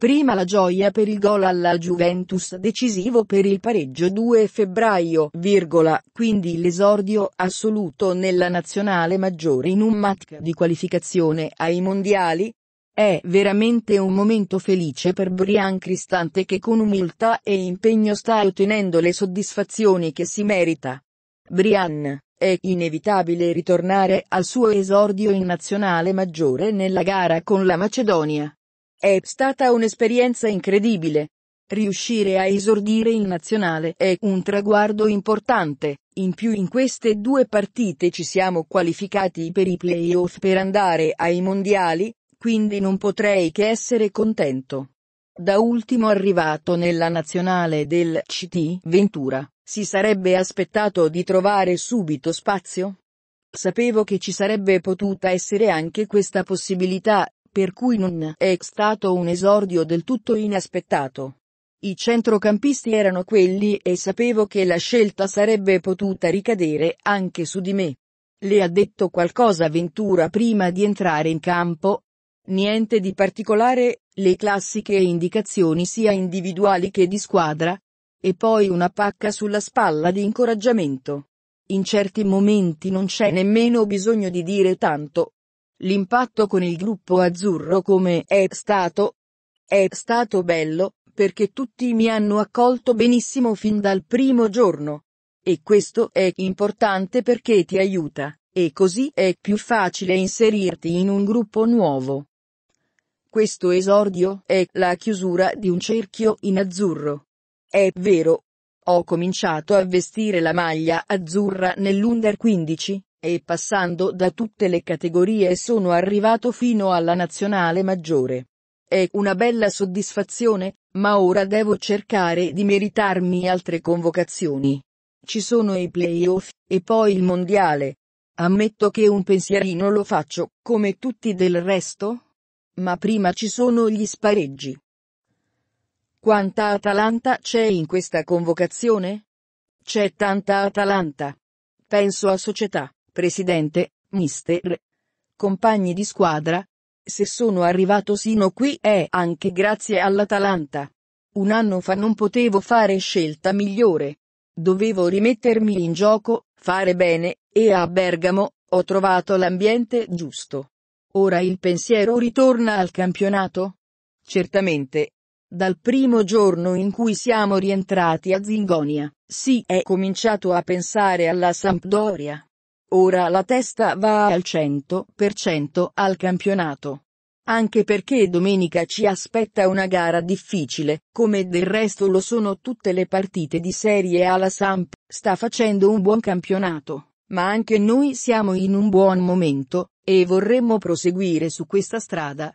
Prima la gioia per il gol alla Juventus decisivo per il pareggio 2 febbraio, virgola, quindi l'esordio assoluto nella nazionale maggiore in un match di qualificazione ai mondiali. È veramente un momento felice per Brian Cristante che con umiltà e impegno sta ottenendo le soddisfazioni che si merita. Brian, è inevitabile ritornare al suo esordio in nazionale maggiore nella gara con la Macedonia è stata un'esperienza incredibile. Riuscire a esordire in nazionale è un traguardo importante, in più in queste due partite ci siamo qualificati per i playoff per andare ai mondiali, quindi non potrei che essere contento. Da ultimo arrivato nella nazionale del CT Ventura, si sarebbe aspettato di trovare subito spazio? Sapevo che ci sarebbe potuta essere anche questa possibilità, per cui non è stato un esordio del tutto inaspettato. I centrocampisti erano quelli e sapevo che la scelta sarebbe potuta ricadere anche su di me. Le ha detto qualcosa Ventura prima di entrare in campo? Niente di particolare, le classiche indicazioni sia individuali che di squadra. E poi una pacca sulla spalla di incoraggiamento. In certi momenti non c'è nemmeno bisogno di dire tanto, L'impatto con il gruppo azzurro come è stato? È stato bello, perché tutti mi hanno accolto benissimo fin dal primo giorno. E questo è importante perché ti aiuta, e così è più facile inserirti in un gruppo nuovo. Questo esordio è la chiusura di un cerchio in azzurro. È vero. Ho cominciato a vestire la maglia azzurra nell'Under 15, e passando da tutte le categorie sono arrivato fino alla nazionale maggiore. È una bella soddisfazione, ma ora devo cercare di meritarmi altre convocazioni. Ci sono i playoff, e poi il mondiale. Ammetto che un pensierino lo faccio, come tutti del resto? Ma prima ci sono gli spareggi. Quanta Atalanta c'è in questa convocazione? C'è tanta Atalanta. Penso a società presidente, mister, compagni di squadra. Se sono arrivato sino qui è anche grazie all'Atalanta. Un anno fa non potevo fare scelta migliore. Dovevo rimettermi in gioco, fare bene, e a Bergamo, ho trovato l'ambiente giusto. Ora il pensiero ritorna al campionato? Certamente. Dal primo giorno in cui siamo rientrati a Zingonia, si è cominciato a pensare alla Sampdoria. Ora la testa va al 100% al campionato. Anche perché domenica ci aspetta una gara difficile, come del resto lo sono tutte le partite di Serie alla Samp, sta facendo un buon campionato, ma anche noi siamo in un buon momento, e vorremmo proseguire su questa strada,